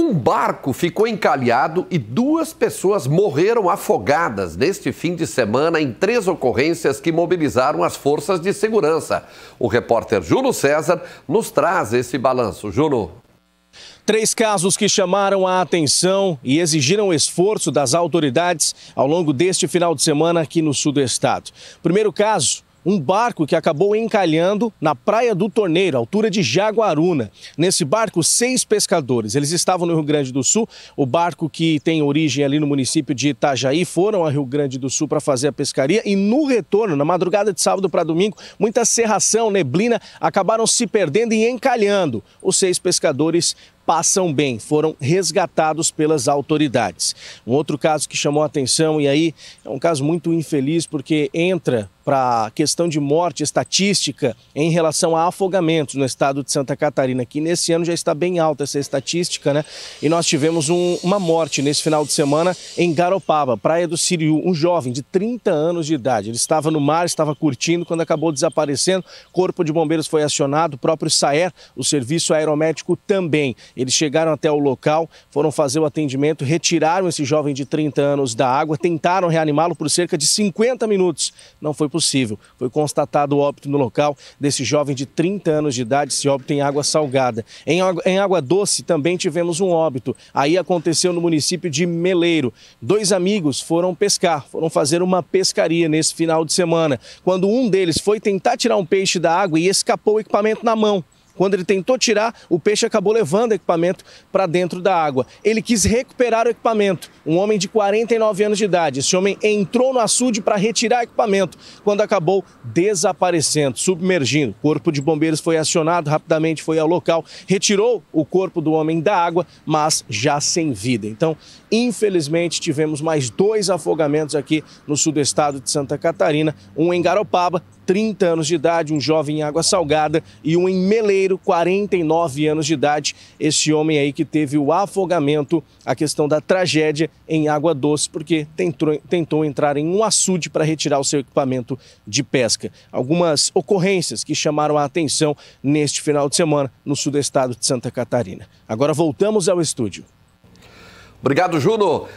Um barco ficou encalhado e duas pessoas morreram afogadas neste fim de semana em três ocorrências que mobilizaram as forças de segurança. O repórter Juno César nos traz esse balanço. Juno. Três casos que chamaram a atenção e exigiram esforço das autoridades ao longo deste final de semana aqui no sul do estado. Primeiro caso, um barco que acabou encalhando na Praia do Torneiro, altura de Jaguaruna. Nesse barco, seis pescadores. Eles estavam no Rio Grande do Sul. O barco que tem origem ali no município de Itajaí foram a Rio Grande do Sul para fazer a pescaria e no retorno, na madrugada de sábado para domingo, muita serração, neblina, acabaram se perdendo e encalhando. Os seis pescadores passam bem, foram resgatados pelas autoridades. Um outro caso que chamou a atenção, e aí é um caso muito infeliz, porque entra para a questão de morte estatística em relação a afogamentos no estado de Santa Catarina, que nesse ano já está bem alta essa estatística, né? E nós tivemos um, uma morte nesse final de semana em Garopaba, Praia do Siriu, um jovem de 30 anos de idade. Ele estava no mar, estava curtindo, quando acabou desaparecendo, corpo de bombeiros foi acionado, o próprio SAER, o serviço aeromédico também. Eles chegaram até o local, foram fazer o atendimento, retiraram esse jovem de 30 anos da água, tentaram reanimá-lo por cerca de 50 minutos. Não foi possível. Foi constatado o óbito no local desse jovem de 30 anos de idade, se óbito em água salgada. Em, em água doce também tivemos um óbito. Aí aconteceu no município de Meleiro. Dois amigos foram pescar, foram fazer uma pescaria nesse final de semana, quando um deles foi tentar tirar um peixe da água e escapou o equipamento na mão. Quando ele tentou tirar, o peixe acabou levando o equipamento para dentro da água. Ele quis recuperar o equipamento. Um homem de 49 anos de idade. Esse homem entrou no açude para retirar o equipamento, quando acabou desaparecendo, submergindo. O corpo de bombeiros foi acionado, rapidamente foi ao local, retirou o corpo do homem da água, mas já sem vida. Então, infelizmente, tivemos mais dois afogamentos aqui no sul do estado de Santa Catarina, um em Garopaba 30 anos de idade, um jovem em Água Salgada e um em Meleiro, 49 anos de idade. Esse homem aí que teve o afogamento, a questão da tragédia em Água Doce, porque tentou, tentou entrar em um açude para retirar o seu equipamento de pesca. Algumas ocorrências que chamaram a atenção neste final de semana no sul do estado de Santa Catarina. Agora voltamos ao estúdio. Obrigado, Júnior.